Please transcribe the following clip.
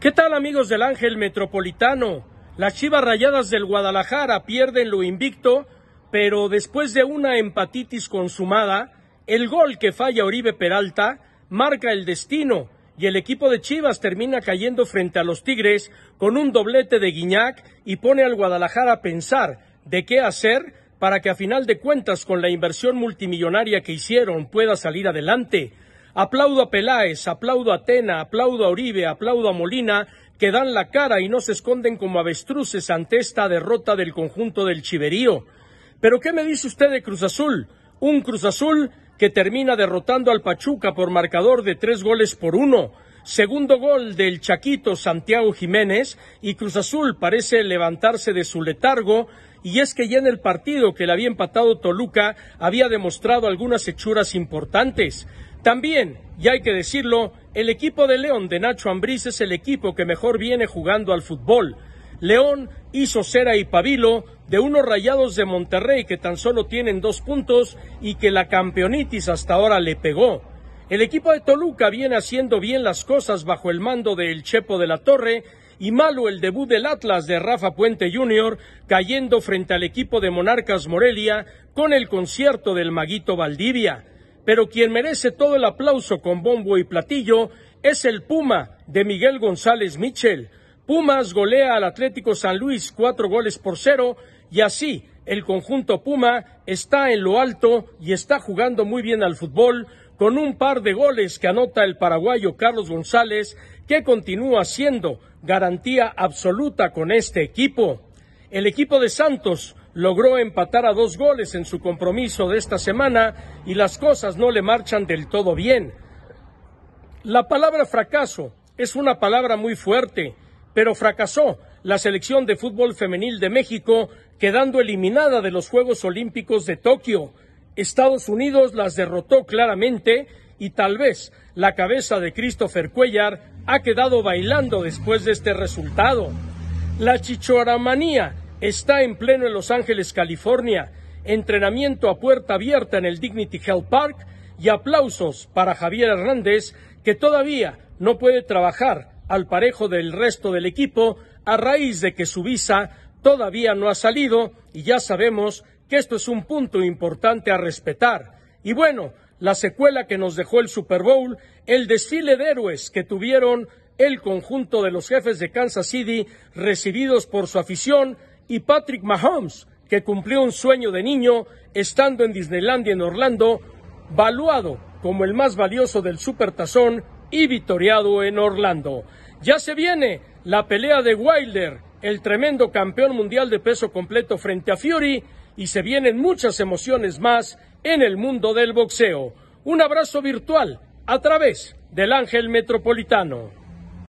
¿Qué tal amigos del Ángel Metropolitano? Las Chivas Rayadas del Guadalajara pierden lo invicto, pero después de una empatitis consumada, el gol que falla Oribe Peralta marca el destino y el equipo de Chivas termina cayendo frente a los Tigres con un doblete de Guiñac y pone al Guadalajara a pensar de qué hacer para que a final de cuentas con la inversión multimillonaria que hicieron pueda salir adelante. Aplaudo a Peláez, aplaudo a Atena, aplaudo a Oribe, aplaudo a Molina, que dan la cara y no se esconden como avestruces ante esta derrota del conjunto del Chiverío. Pero ¿qué me dice usted de Cruz Azul? Un Cruz Azul que termina derrotando al Pachuca por marcador de tres goles por uno Segundo gol del Chaquito Santiago Jiménez y Cruz Azul parece levantarse de su letargo y es que ya en el partido que le había empatado Toluca había demostrado algunas hechuras importantes. También, y hay que decirlo, el equipo de León de Nacho Ambriz es el equipo que mejor viene jugando al fútbol. León hizo cera y pabilo de unos rayados de Monterrey que tan solo tienen dos puntos y que la campeonitis hasta ahora le pegó. El equipo de Toluca viene haciendo bien las cosas bajo el mando del Chepo de la Torre y malo el debut del Atlas de Rafa Puente Jr. cayendo frente al equipo de Monarcas Morelia con el concierto del Maguito Valdivia. Pero quien merece todo el aplauso con bombo y platillo es el Puma de Miguel González Michel. Pumas golea al Atlético San Luis cuatro goles por cero y así el conjunto Puma está en lo alto y está jugando muy bien al fútbol con un par de goles que anota el paraguayo Carlos González, que continúa siendo garantía absoluta con este equipo. El equipo de Santos logró empatar a dos goles en su compromiso de esta semana y las cosas no le marchan del todo bien. La palabra fracaso es una palabra muy fuerte, pero fracasó la selección de fútbol femenil de México quedando eliminada de los Juegos Olímpicos de Tokio. Estados Unidos las derrotó claramente y tal vez la cabeza de Christopher Cuellar ha quedado bailando después de este resultado. La chichoramanía está en pleno en Los Ángeles, California. Entrenamiento a puerta abierta en el Dignity Health Park y aplausos para Javier Hernández, que todavía no puede trabajar al parejo del resto del equipo a raíz de que su visa todavía no ha salido y ya sabemos que esto es un punto importante a respetar. Y bueno, la secuela que nos dejó el Super Bowl, el desfile de héroes que tuvieron el conjunto de los jefes de Kansas City, recibidos por su afición, y Patrick Mahomes, que cumplió un sueño de niño estando en Disneylandia en Orlando, valuado como el más valioso del Supertazón y victoriado en Orlando. Ya se viene la pelea de Wilder, el tremendo campeón mundial de peso completo frente a Fury, y se vienen muchas emociones más en el mundo del boxeo. Un abrazo virtual a través del Ángel Metropolitano.